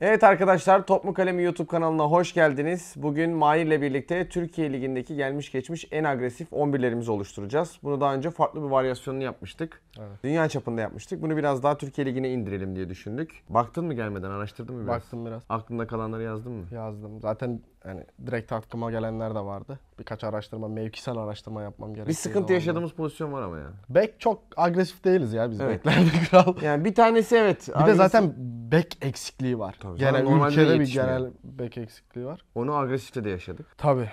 Evet arkadaşlar Toplu Kalemi YouTube kanalına hoş geldiniz. Bugün Mahir'le birlikte Türkiye Ligi'ndeki gelmiş geçmiş en agresif 11'lerimizi oluşturacağız. Bunu daha önce farklı bir varyasyonunu yapmıştık. Evet. Dünya çapında yapmıştık. Bunu biraz daha Türkiye Ligi'ne indirelim diye düşündük. Baktın mı gelmeden araştırdın mı biraz? Baktım biraz. Aklında kalanları yazdın mı? Yazdım. Zaten hani direkt aklıma gelenler de vardı. Birkaç araştırma, mevkisel araştırma yapmam gerekti. Bir sıkıntı yaşadığımız pozisyon var ama yani. Bek çok agresif değiliz ya biz evet. beklerde kral. Yani bir tanesi evet. Bir agresif... de zaten bek eksikliği var. Tabii, genel ülkede bir genel bek eksikliği var. Onu agresifte de yaşadık. Tabii.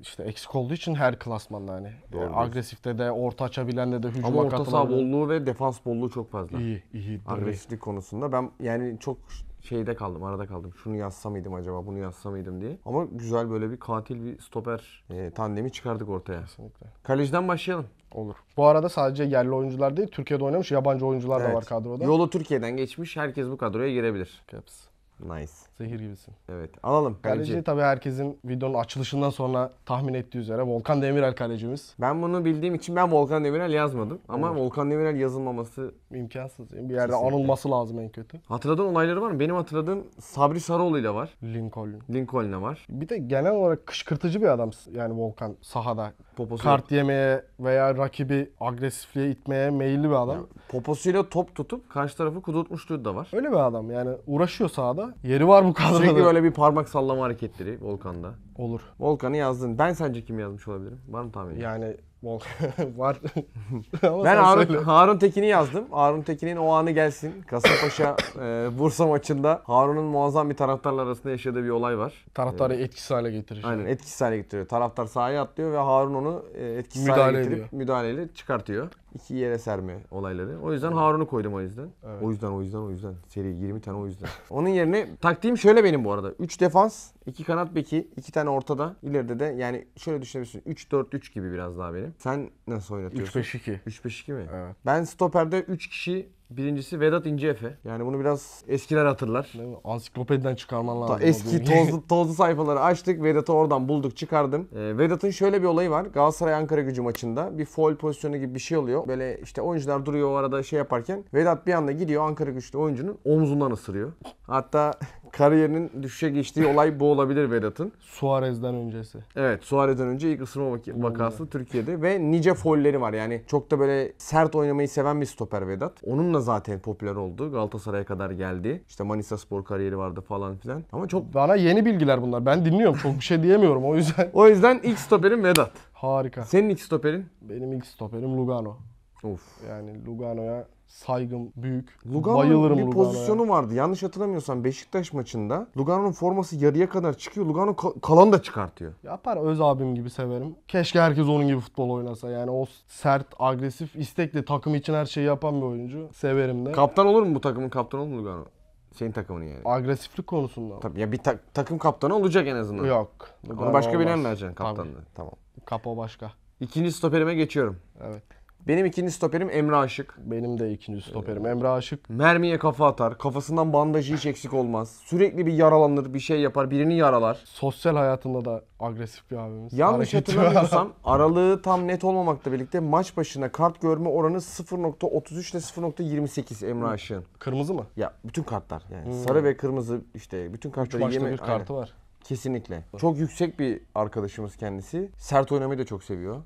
İşte eksik olduğu için her klasmanda hani. E, Doğru. E, agresifte de orta açabilen de de hücuma Ama orta saha bolluğu ve defans bolluğu çok fazla. İyi, iyi. Agresiflik konusunda ben yani çok şeyde kaldım, arada kaldım. Şunu yazsa mıydım acaba, bunu yazsa mıydım diye. Ama güzel böyle bir katil bir stoper e, tandemi çıkardık ortaya. Kesinlikle. Kaleciden başlayalım. Olur. Bu arada sadece yerli oyuncular değil, Türkiye'de oynamış yabancı oyuncular evet. da var kadroda. Yolu Türkiye'den geçmiş, herkes bu kadroya girebilir. Caps. Nice. Zehir gibisin. Evet alalım. Kaleci. kaleci tabii herkesin videonun açılışından sonra tahmin ettiği üzere Volkan Demirel kalecimiz. Ben bunu bildiğim için ben Volkan Demirel yazmadım. Ama evet. Volkan Demirel yazılmaması... imkansız. Bir yerde anılması lazım en kötü. Hatırladığın olayları var mı? Benim hatırladığım Sabri Sarıoğlu ile var. Lincoln. Lincoln ile var. Bir de genel olarak kışkırtıcı bir adam yani Volkan sahada. Poposu... Kart yemeye veya rakibi agresifliğe itmeye meyilli bir adam. Yani poposuyla top tutup karşı tarafı kudurtmuşluğu da var. Öyle bir adam yani uğraşıyor sahada. Yeri var bu kadroda. Sürekli böyle bir parmak sallama hareketleri Volkan'da. Olur. Volkan'ı yazdın. Ben sence kim yazmış olabilirim? Var mı tahminin? Yani Volkan var. Ama ben Harun, Harun Tekin'i yazdım. Harun Tekin'in o anı gelsin. Kasımpaşa e, Bursa maçında Harun'un muazzam bir taraftarlar arasında yaşadığı bir olay var. Taraftarı ee, etkisiz hale getirir. Aynen etkisiz hale getiriyor. Taraftar sahaya atlıyor ve Harun onu e, etkisiz müdahale hale getirip ediyor. müdahaleyle çıkartıyor iki yere serme olayları. O yüzden Harun'u koydum o yüzden. Evet. O yüzden o yüzden o yüzden. Seri 20 tane o yüzden. Onun yerine taktiğim şöyle benim bu arada. 3 defans, 2 kanat beki, 2 tane ortada. İleride de yani şöyle düşünebilirsin. 3-4-3 gibi biraz daha benim. Sen nasıl oynatıyorsun? 3-5-2. 3-5-2 mi? Evet. Ben stoperde 3 kişi Birincisi Vedat İnceefe Yani bunu biraz eskiler hatırlar. Değil Ansiklopediden çıkarman lazım. Ta eski tozlu, tozlu sayfaları açtık. Vedat'ı oradan bulduk çıkardım. Ee, Vedat'ın şöyle bir olayı var. Galatasaray Ankara gücü maçında bir foul pozisyonu gibi bir şey oluyor. Böyle işte oyuncular duruyor o arada şey yaparken. Vedat bir anda gidiyor Ankara güçlü oyuncunun omzundan ısırıyor. Hatta kariyerinin düşüşe geçtiği olay bu olabilir Vedat'ın. Suarez'den öncesi. Evet Suarez'den önce ilk ısırma vak- vakası Türkiye'de ve nice folleri var. Yani çok da böyle sert oynamayı seven bir stoper Vedat. Onunla zaten popüler oldu. Galatasaray'a kadar geldi. İşte Manisa Spor kariyeri vardı falan filan. Ama çok Bana yeni bilgiler bunlar. Ben dinliyorum. Çok bir şey diyemiyorum o yüzden. o yüzden ilk stoperim Vedat. Harika. Senin ilk stoperin Benim ilk stoperim Lugano. Of. Yani Lugano'ya saygım büyük. Lugano'nun Bayılırım bir Lugano'ya. pozisyonu vardı. Yanlış hatırlamıyorsam Beşiktaş maçında Lugano'nun forması yarıya kadar çıkıyor. Lugano ka- kalanı da çıkartıyor. Yapar öz abim gibi severim. Keşke herkes onun gibi futbol oynasa. Yani o sert, agresif, istekli, takım için her şeyi yapan bir oyuncu. Severim de. Kaptan olur mu bu takımın kaptanı olur mu Lugano? Senin takımın yani. Agresiflik konusunda. mı? Tabii ya bir ta- takım kaptanı olacak en azından. Yok. Lugano Onu başka birine mi vereceksin Tabii. kaptanlığı? Tamam. Kapo başka. İkinci stoperime geçiyorum. Evet. Benim ikinci stoperim Emre Aşık. Benim de ikinci stoperim ee, Emre Aşık. Mermiye kafa atar. Kafasından bandajı hiç eksik olmaz. Sürekli bir yaralanır, bir şey yapar, birini yaralar. Sosyal hayatında da agresif bir abimiz. Yanlış hatırlamıyorsam aralığı tam net olmamakla birlikte maç başına kart görme oranı 0.33 ile 0.28 Emre Aşık'ın. Kırmızı mı? Ya bütün kartlar yani sarı ve kırmızı işte bütün kartları maçta yeme- bir Aynen. kartı var. Kesinlikle. Çok yüksek bir arkadaşımız kendisi. Sert oynamayı da çok seviyor.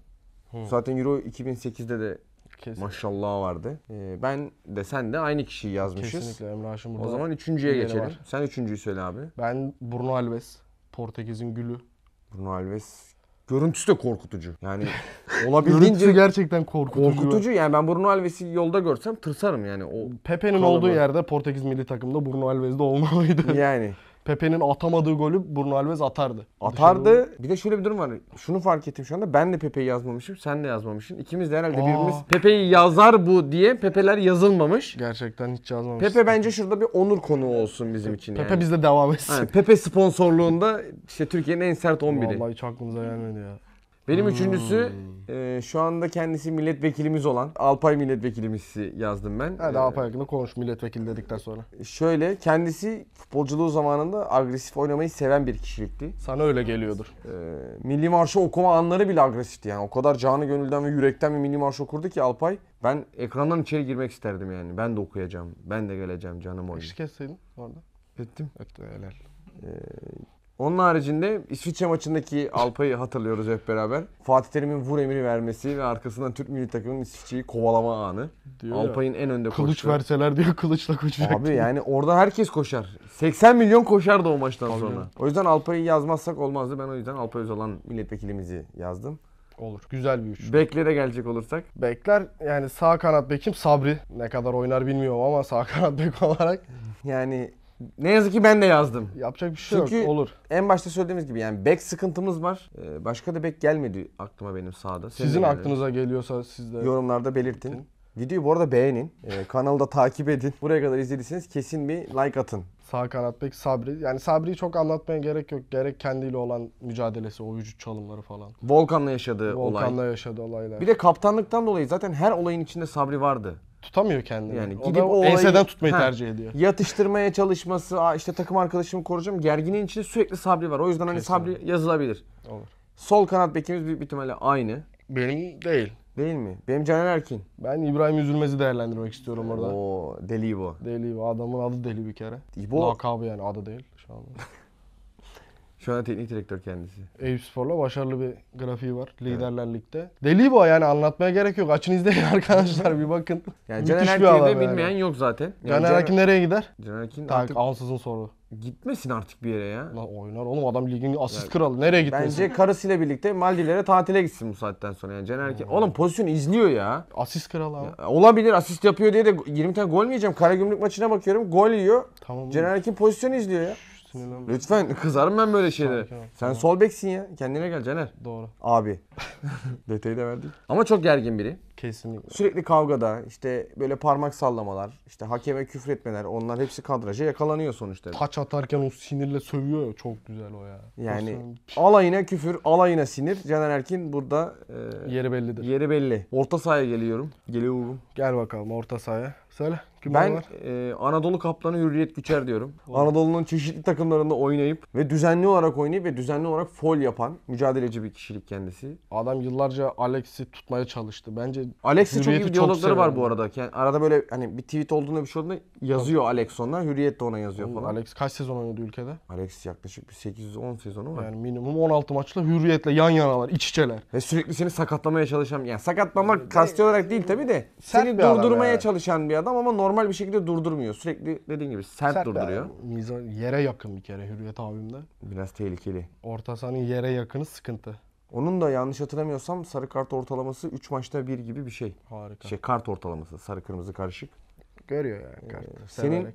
Hı. Zaten Euro 2008'de de Kesinlikle. maşallah vardı. Ee, ben de sen de aynı kişiyi yazmışız. Kesinlikle Emre Haşim burada. O zaman üçüncüye geçelim. Var. Sen üçüncüyü söyle abi. Ben Bruno Alves. Portekiz'in gülü. Bruno Alves Görüntüsü de korkutucu. Yani olabildiğince... Görüntüsü gerçekten korkutucu. Korkutucu yani ben Bruno Alves'i yolda görsem tırsarım yani. O Pepe'nin olduğu yerde Portekiz milli takımda Bruno Alves de olmalıydı. Yani Pepe'nin atamadığı golü Bruno Alves atardı. Atardı. Bir de şöyle bir durum var. Şunu fark ettim şu anda. Ben de Pepe'yi yazmamışım. Sen de yazmamışsın. İkimiz de herhalde Aa. birimiz Pepe'yi yazar bu diye Pepe'ler yazılmamış. Gerçekten hiç yazmamış. Pepe bence şurada bir onur konuğu olsun bizim için Pepe yani. bizde devam etsin. Yani Pepe sponsorluğunda işte Türkiye'nin en sert 11'i. Vallahi hiç aklımıza gelmedi ya. Benim hmm. üçüncüsü e, şu anda kendisi milletvekilimiz olan Alpay milletvekilimizi yazdım ben. Hadi ee, Alpay hakkında konuş milletvekili dedikten sonra. Şöyle kendisi futbolculuğu zamanında agresif oynamayı seven bir kişilikti. Sana öyle geliyordur. E, milli marşı okuma anları bile agresifti yani. O kadar canı gönülden ve yürekten bir milli marşı okurdu ki Alpay. Ben ekrandan içeri girmek isterdim yani. Ben de okuyacağım. Ben de geleceğim canım oyun. Eşlik etseydin orada. Ettim. Ettim helal. E, onun haricinde İsviçre maçındaki Alpa'yı hatırlıyoruz hep beraber. Fatih Terim'in vur emri vermesi ve arkasından Türk milli takımının İsviçre'yi kovalama anı. Diyor Alpay'ın en önde koştu. Kılıç koştu. verseler diyor kılıçla koşacak. Abi yani orada herkes koşar. 80 milyon koşar da o maçtan Tabii. sonra. O yüzden Alpay'ı yazmazsak olmazdı. Ben o yüzden Alpay olan milletvekilimizi yazdım. Olur. Güzel bir üç. Beklere gelecek olursak. Bekler yani sağ kanat bekim Sabri. Ne kadar oynar bilmiyorum ama sağ kanat bek olarak. Yani ne yazık ki ben de yazdım. Yapacak bir şey Çünkü yok. Olur. En başta söylediğimiz gibi yani bek sıkıntımız var. Ee, Başka da bek gelmedi aklıma benim sağda. Senin Sizin de aklınıza geliyorsa siz de Yorumlarda belirtin. Videoyu bu arada beğenin. Ee, kanalı da takip edin. Buraya kadar izlediyseniz kesin bir like atın. sağ kanat bek Sabri. Yani Sabri'yi çok anlatmaya gerek yok. Gerek kendiyle olan mücadelesi, o vücut çalımları falan. Volkan'la yaşadığı olay. Volkan'la yaşadığı olaylar. Bir de kaptanlıktan dolayı zaten her olayın içinde Sabri vardı tutamıyor kendini. Yani o gidip o olayı, enseden tutmayı ha, tercih ediyor. Yatıştırmaya çalışması, işte takım arkadaşımı koruyacağım. Gerginin içinde sürekli Sabri var. O yüzden hani Kesinlikle. Sabri yazılabilir. Olur. Sol kanat bekimiz büyük bir ihtimalle aynı. Benim değil. Değil mi? Benim Caner Erkin. Ben İbrahim Üzülmez'i değerlendirmek istiyorum orada. Oo, Deli bu. Deli bu Adamın adı Deli bir kere. İbo. Lakabı yani adı değil şu anda. Şu an teknik direktör kendisi. Eyüp başarılı bir grafiği var Liderler Lig'de. Deli bu yani anlatmaya gerek yok. Açın izleyin arkadaşlar bir bakın. Yani Müthiş Caner Erkin'i adam de yani. yok zaten. Yani Caner Erkin nereye gider? Caner Erkin artık ansızın soru. gitmesin artık bir yere ya. Lan oynar oğlum adam ligin asist Yani kralı. Nereye gitmesin? Bence karısıyla birlikte Maldivlere tatile gitsin bu saatten sonra yani Caner Erkin. Hmm. Oğlum pozisyon izliyor ya. Asist kralı abi. Olabilir asist yapıyor diye de 20 tane gol mü yiyeceğim? Karagümrük maçına bakıyorum gol yiyor. Tamam. Caner Erkin pozisyonu izliyor ya. Sinirlenme. Lütfen kızarım ben böyle şeylere. Sen tamam. sol beksin ya. Kendine gel Caner. Doğru. Abi. Detayı da verdik. Ama çok gergin biri. Kesinlikle. Sürekli kavgada işte böyle parmak sallamalar, işte hakeme küfür etmeler onlar hepsi kadraja yakalanıyor sonuçta. Taç atarken o sinirle sövüyor ya çok güzel o ya. Yani o alayına küfür, alayına sinir. Caner Erkin burada e, yeri bellidir. Yeri belli. Orta sahaya geliyorum. Geliyorum. Gel bakalım orta sahaya. Söyle. Kim ben e, Anadolu Kaplanı Hürriyet Güçer diyorum. Anadolu'nun çeşitli takımlarında oynayıp ve düzenli olarak oynayıp ve düzenli olarak fol yapan mücadeleci bir kişilik kendisi. Adam yıllarca Alex'i tutmaya çalıştı. Bence Alex'in çok iyi diyalogları var bu arada. Yani arada böyle hani bir tweet olduğunda bir şey olduğunda yazıyor Tabii. Alex ona. Hürriyet de ona yazıyor Oğlum, falan. Alex kaç sezon oynadı ülkede? Alex yaklaşık bir 8-10 sezonu var. Yani minimum 16 maçla Hürriyet'le yan yanalar, iç içeler. Ve sürekli seni sakatlamaya çalışan, yani sakatlamak ee, kasti olarak değil tabi de seni durdurmaya yani. çalışan bir adam ama normal normal bir şekilde durdurmuyor. Sürekli dediğin gibi sert, sert durduruyor. Yani. Mizan yere yakın bir kere Hürriyet abimde. Biraz tehlikeli. Orta sahanın yere yakını sıkıntı. Onun da yanlış hatırlamıyorsam sarı kart ortalaması 3 maçta 1 gibi bir şey. Harika. Şey kart ortalaması sarı kırmızı karışık. Görüyor yani kart. Ee, senin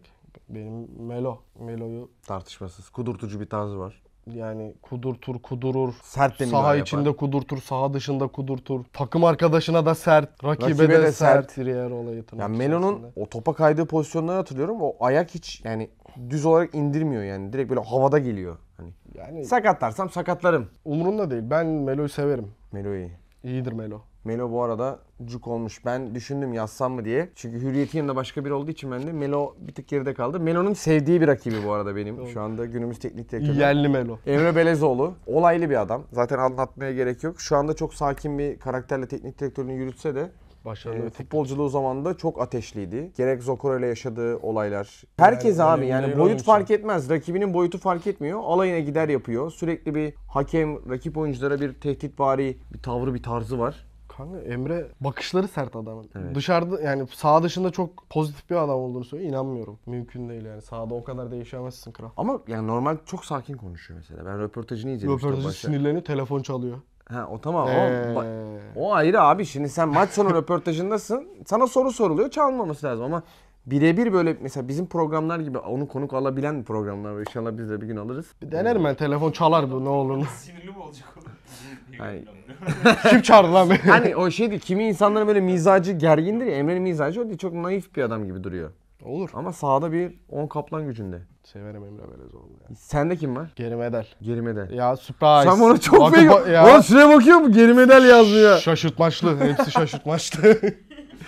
benim Melo, Melo'yu tartışmasız kudurtucu bir tarzı var yani kudurtur, kudurur. Sert de Saha içinde yapar. kudurtur, saha dışında kudurtur. Takım arkadaşına da sert, rakibe, rakibe de, de sert. sert. Trier olayı tırnak Yani Melo'nun o topa kaydığı pozisyonları hatırlıyorum. O ayak hiç yani düz olarak indirmiyor yani. Direkt böyle havada geliyor. Hani yani sakatlarsam sakatlarım. Umurumda değil. Ben Melo'yu severim. Melo iyi. İyidir Melo. Melo bu arada cuk olmuş. Ben düşündüm yazsam mı diye. Çünkü Hürriyet'in yanında başka biri olduğu için ben de Melo bir tık geride kaldı. Melo'nun sevdiği bir rakibi bu arada benim. Şu anda günümüz teknik direktörü. Yerli Melo. Emre Belezoğlu. Olaylı bir adam. Zaten anlatmaya gerek yok. Şu anda çok sakin bir karakterle teknik direktörünü yürütse de Başarılı ee, futbolculuğu zamanında çok ateşliydi. Gerek Zokora ile yaşadığı olaylar. Herkes yani, abi yani boyut için. fark etmez. Rakibinin boyutu fark etmiyor. Alayına gider yapıyor. Sürekli bir hakem, rakip oyunculara bir tehditvari bir tavrı, bir tarzı var. Kanka Emre bakışları sert adamın. Evet. Dışarıda yani sağ dışında çok pozitif bir adam olduğunu söylüyor. İnanmıyorum. Mümkün değil yani. Sağda o kadar değişemezsin kral. Ama yani normal çok sakin konuşuyor mesela. Ben röportajını izledim. Röportajı başta. sinirleniyor. Telefon çalıyor. Ha o tamam. Ee... O, o ayrı abi. Şimdi sen maç sonu röportajındasın. Sana soru soruluyor. Çalmaması lazım ama birebir böyle mesela bizim programlar gibi onu konuk alabilen programlar var. İnşallah biz de bir gün alırız. Bir denerim ben telefon çalar bu ne olur. Sinirli mi olacak o? Hani, Kim çağırdı lan beni? hani o şeydi kimi insanların böyle mizacı gergindir ya Emre'nin mizacı o değil çok naif bir adam gibi duruyor. Olur. Ama sahada bir 10 kaplan gücünde. Severim Emre Belezoğlu ya. Sende kim var? Geri medal. Gerimedel. Ya surprise. Sen bana çok Bak- bak- fake... ya. bakıyor mu? Gerimedel yazıyor. Şaşırtmaçlı. Hepsi şaşırtmaçlı.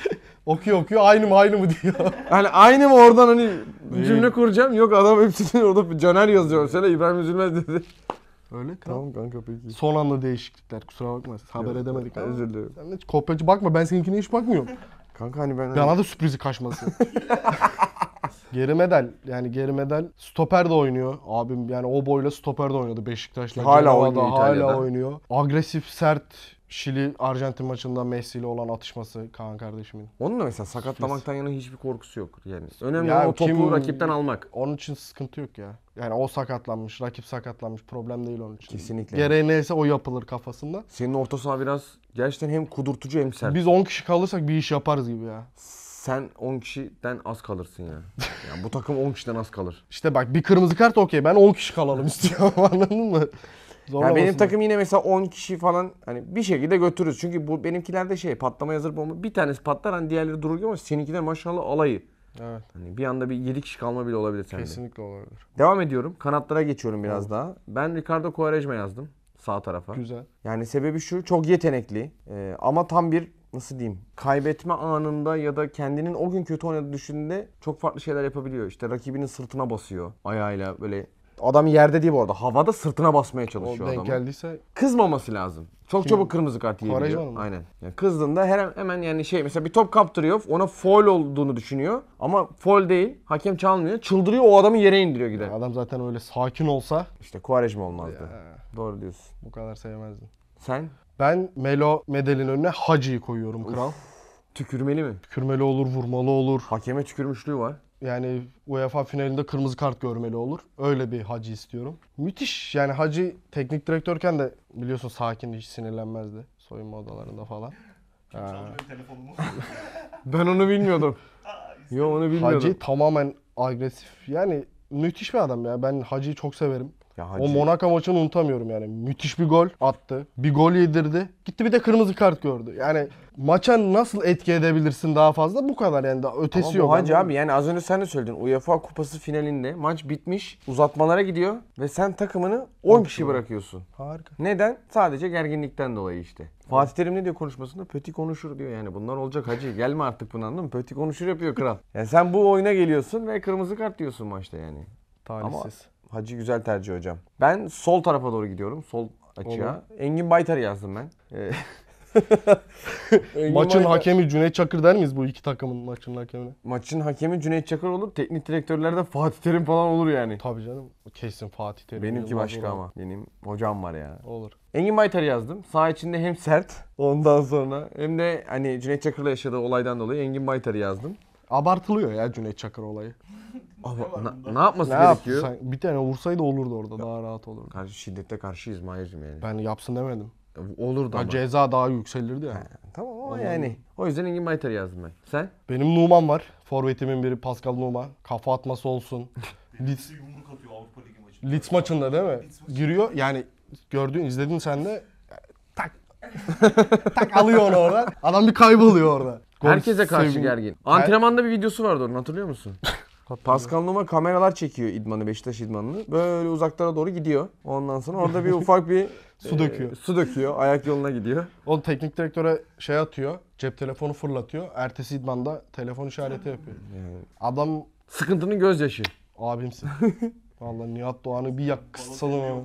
okuyor okuyor aynı mı aynı mı diyor. Hani aynı mı oradan hani cümle kuracağım? Yok adam hepsini orada Caner yazıyor mesela İbrahim Üzülmez dedi. Öyle kral. Tamam kanka peki. Son anda değişiklikler kusura bakma. Haber Yok, edemedik ama. Özür dilerim. Sen hiç kopyacı bakma ben seninkine hiç bakmıyorum. Kanka hani ben... Hani- Bana da sürprizi kaçmasın. Geri medal yani geri medal stoper de oynuyor abim yani o boyla stoper de oynadı Beşiktaş'la. Hala Cenova'da, oynuyor hala oynuyor. Agresif, sert, Şili Arjantin maçında Messi ile olan atışması Kaan kardeşimin. Onun da mesela sakatlamaktan yana hiçbir korkusu yok yani. Önemli Ya o topu kim- rakipten almak. Onun için sıkıntı yok ya. Yani o sakatlanmış, rakip sakatlanmış. Problem değil onun için. Kesinlikle. Gereği neyse o yapılır kafasında. Senin orta saha biraz gerçekten hem kudurtucu hem sert. Biz 10 kişi kalırsak bir iş yaparız gibi ya. Sen 10 kişiden az kalırsın ya. ya bu takım 10 kişiden az kalır. İşte bak bir kırmızı kart okey ben 10 kişi kalalım istiyorum anladın mı? Zorlamasın. Yani benim takım yine mesela 10 kişi falan hani bir şekilde götürürüz. Çünkü bu benimkilerde şey patlama hazır bomba bir tanesi patlar hani diğerleri durur ama seninkiler maşallah alayı. Evet. Hani bir anda bir 7 kişi kalma bile olabilir sende. Kesinlikle olabilir. Devam ediyorum. Kanatlara geçiyorum biraz Olur. daha. Ben Ricardo Quaresma yazdım sağ tarafa. Güzel. Yani sebebi şu çok yetenekli ee, ama tam bir nasıl diyeyim kaybetme anında ya da kendinin o gün kötü oynadığı düşündüğünde çok farklı şeyler yapabiliyor. İşte rakibinin sırtına basıyor ayağıyla böyle Adam yerde değil bu arada. Havada sırtına basmaya çalışıyor adam. geldiyse Kızmaması lazım. Çok çabuk kırmızı kart Quaresma yiyebiliyor. mı? Aynen. Yani kızdığında her hemen yani şey mesela bir top kaptırıyor. Ona foul olduğunu düşünüyor. Ama foul değil. Hakem çalmıyor. Çıldırıyor o adamı yere indiriyor gider. adam zaten öyle sakin olsa İşte Quaresma olmazdı. Ya. Doğru diyorsun. bu kadar sevmezdim. Sen Ben Melo medalin önüne Hacı'yı koyuyorum kral. tükürmeli mi? Tükürmeli olur, vurmalı olur. Hakeme tükürmüşlüğü var. Yani UEFA finalinde kırmızı kart görmeli olur. Öyle bir Hacı istiyorum. Müthiş. Yani Hacı teknik direktörken de biliyorsun sakin hiç sinirlenmezdi. Soyunma odalarında falan. ben onu bilmiyordum. Yo onu bilmiyordum. Hacı tamamen agresif. Yani müthiş bir adam ya. Ben Hacı'yı çok severim. Ya Hacı... O Monaco maçını unutamıyorum yani. Müthiş bir gol attı. Bir gol yedirdi. Gitti bir de kırmızı kart gördü. Yani maça nasıl etki edebilirsin daha fazla? Bu kadar yani daha ötesi Ama yok. Ama hacı abi yani az önce sen de söyledin. UEFA Kupası finalinde maç bitmiş, uzatmalara gidiyor ve sen takımını 10 kişi bırakıyorsun. Harika. Neden? Sadece gerginlikten dolayı işte. Fatih Terim ne diyor konuşmasında? Pöti konuşur diyor yani. Bunlar olacak hacı. Gelme artık bunu anladın mı? Pöti konuşur yapıyor kral. Yani sen bu oyuna geliyorsun ve kırmızı kart diyorsun maçta yani. Talihsiz. Ama hacı güzel tercih hocam. Ben sol tarafa doğru gidiyorum. Sol açığa. Olur. Engin Baytar yazdım ben. Ee, maçın Manga... hakemi Cüneyt Çakır der miyiz bu iki takımın maçın hakemine? Maçın hakemi Cüneyt Çakır olur. Teknik direktörlerde Fatih Terim falan olur yani. Tabii canım. Kesin Fatih Terim. Benimki başka olur. ama. Benim hocam var ya. Olur. Engin Baytar'ı yazdım. Sağ içinde hem sert ondan sonra hem de hani Cüneyt Çakır'la yaşadığı olaydan dolayı Engin Baytar'ı yazdım. Abartılıyor ya Cüneyt Çakır olayı. Abi, ne, ne yapması ne gerekiyor? Yapsın? Bir tane vursaydı olurdu orada ya. daha rahat olurdu. Karşı şiddete karşıyız Mahir'cim yani. Ben yapsın demedim. Olurdu ama. Ceza daha yükselirdi yani. tamam ama yani. O yüzden Engin mayter yazdım ben. Sen? Benim Numan var. Forvetimin biri Pascal Numan. Kafa atması olsun. Leeds yumruk atıyor Avrupa Ligi maçında. Leeds maçında değil mi? Maçında. Giriyor yani gördün izledin sen de tak tak alıyor onu oradan. Adam bir kayboluyor orada. Herkese karşı sevim. gergin. Antrenmanda bir videosu vardı onun hatırlıyor musun? Paskanlığıma kameralar çekiyor idmanı Beşiktaş idmanını. Böyle uzaklara doğru gidiyor. Ondan sonra orada bir ufak bir su döküyor. E, su döküyor. Ayak yoluna gidiyor. O teknik direktöre şey atıyor. Cep telefonu fırlatıyor. Ertesi idmanda telefon işareti yapıyor. Yani. Adam sıkıntının gözyaşı. Abimsin. Vallahi Nihat Doğan'ı bir yak kıssalım.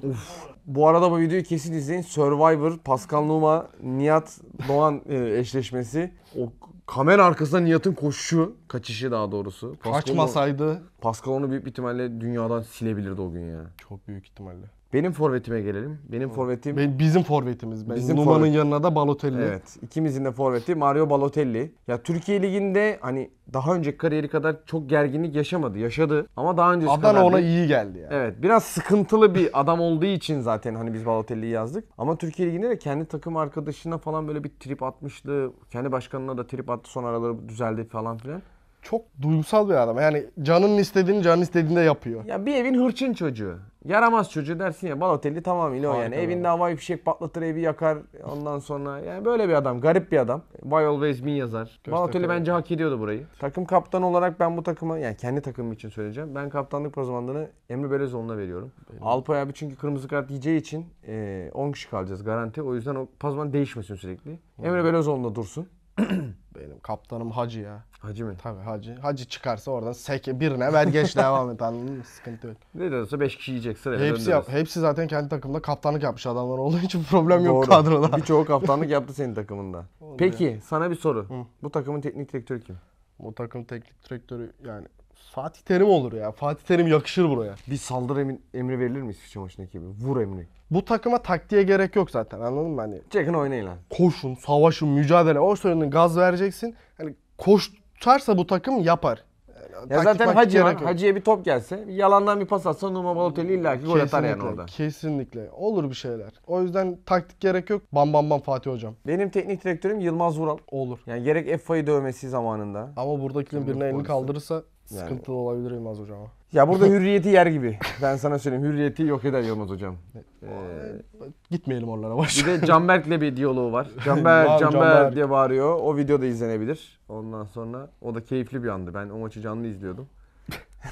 Bu arada bu videoyu kesin izleyin. Survivor, Pascal Numa, Nihat Doğan e, eşleşmesi. O kamera arkasında Nihat'ın koşuşu, kaçışı daha doğrusu. Pascal Kaçmasaydı Pascal onu büyük bir ihtimalle dünyadan silebilirdi o gün ya. çok büyük ihtimalle. Benim forvetime gelelim. Benim forvetim... Ben, bizim forvetimiz. Ben. Bizim Numan'ın forvet. yanına da Balotelli. Evet. İkimizin de forveti Mario Balotelli. Ya Türkiye Ligi'nde hani daha önce kariyeri kadar çok gerginlik yaşamadı. Yaşadı. Ama daha önce Adana kadar... ona değil. iyi geldi ya. Yani. Evet. Biraz sıkıntılı bir adam olduğu için zaten hani biz Balotelli'yi yazdık. Ama Türkiye Ligi'nde de kendi takım arkadaşına falan böyle bir trip atmıştı. Kendi başkanına da trip attı. Son araları düzeldi falan filan çok duygusal bir adam. Yani canının istediğini canın istediğinde yapıyor. Ya bir evin hırçın çocuğu. Yaramaz çocuğu dersin ya. Balotelli tamamıyla o yani. Harika Evinde havai fişek patlatır, evi yakar. Ondan sonra yani böyle bir adam. Garip bir adam. Why always me yazar. Balotelli bence hak ediyordu burayı. Takım kaptanı olarak ben bu takıma yani kendi takımım için söyleyeceğim. Ben kaptanlık prozmanlarını Emre Belezoğlu'na veriyorum. Alpay abi çünkü kırmızı kart yiyeceği için e, 10 kişi kalacağız garanti. O yüzden o pazman değişmesin sürekli. Emre Belezoğlu'nda dursun. Benim kaptanım Hacı ya. Hacı mı? Tabii Hacı. Hacı çıkarsa oradan sek birine ver geç devam et anladın mı? Sıkıntı yok. Ne diyorsa 5 kişi yiyecek sıraya Hepsi, yap, hepsi zaten kendi takımda kaptanlık yapmış adamlar olduğu için problem yok Doğru. kadroda. Birçoğu kaptanlık yaptı senin takımında. Peki ya. sana bir soru. Hı. Bu takımın teknik direktörü kim? Bu takım teknik direktörü yani Fatih Terim olur ya. Fatih Terim yakışır buraya. Bir saldır emin, emri verilir mi İsviçre maçındaki gibi? Vur emri. Bu takıma taktiğe gerek yok zaten anladın mı? Hani Çekin oynayın lan. koşun, savaşın, mücadele. O söylediğin gaz vereceksin. Hani koşarsa bu takım yapar. Ya taktik zaten Hacı var. Hacı'ya bir top gelse yalandan bir pas atsa Numa Balotelli illa ki gol atar yani orada. Kesinlikle. Olur bir şeyler. O yüzden taktik gerek yok. Bam bam bam Fatih hocam. Benim teknik direktörüm Yılmaz Vural. Olur. Yani gerek effayı dövmesi zamanında. Ama buradakilerin birine elini kaldırırsa yani. Sıkıntılı olabilir Yılmaz hocam. Ya burada hürriyeti yer gibi. Ben sana söyleyeyim hürriyeti yok eder Yılmaz hocam. Ee, Gitmeyelim oralara başka. Bir de Canberk'le bir diyaloğu var. Canberk, Canberk diye bağırıyor. O video da izlenebilir. Ondan sonra o da keyifli bir andı. Ben o maçı canlı izliyordum.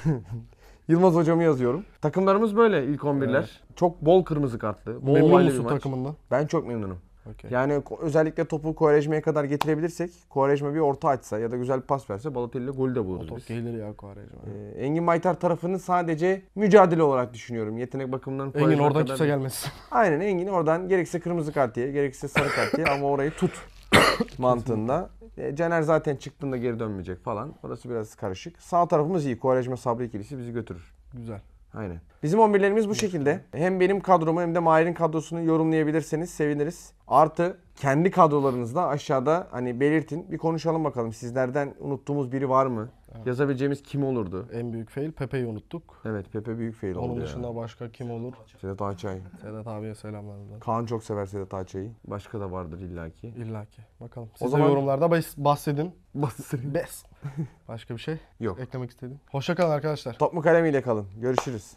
Yılmaz hocamı yazıyorum. Takımlarımız böyle ilk 11'ler. Evet. Çok bol kırmızı kartlı. Bol Memnun musun takımından? Ben çok memnunum. Okay. Yani özellikle topu Kovarejme'ye kadar getirebilirsek, Kovarejme bir orta açsa ya da güzel bir pas verse Balotelli gol de buluruz. O top gelir ya Kovarejme. Ee, Engin Baytar tarafını sadece mücadele olarak düşünüyorum. Yetenek bakımından Engin oradan kadar... kimse gelmesin. Aynen Engin oradan gerekse kırmızı kart diye, gerekse sarı kart diye ama orayı tut mantığında. E, Caner zaten çıktığında geri dönmeyecek falan. Orası biraz karışık. Sağ tarafımız iyi. Kovarejme Sabri ikilisi bizi götürür. Güzel. Aynen. Bizim 11'lerimiz bu şekilde. Hem benim kadromu hem de Mahir'in kadrosunu yorumlayabilirseniz seviniriz. Artı kendi kadrolarınızda aşağıda hani belirtin. Bir konuşalım bakalım. Sizlerden unuttuğumuz biri var mı? Evet. Yazabileceğimiz kim olurdu? En büyük fail Pepe'yi unuttuk. Evet Pepe büyük fail Onun oldu Onun dışında ya. başka kim olur? Sedat Açay. Sedat abiye selamlar. buradan. Kaan çok sever Sedat Açay'ı. Başka da vardır illaki. İllaki. Bakalım. Siz o zaman... yorumlarda bahsedin. Bahsedin. Bes. Başka bir şey? Yok. Eklemek istedim. Hoşça kalın arkadaşlar. Top mu kalemiyle kalın. Görüşürüz.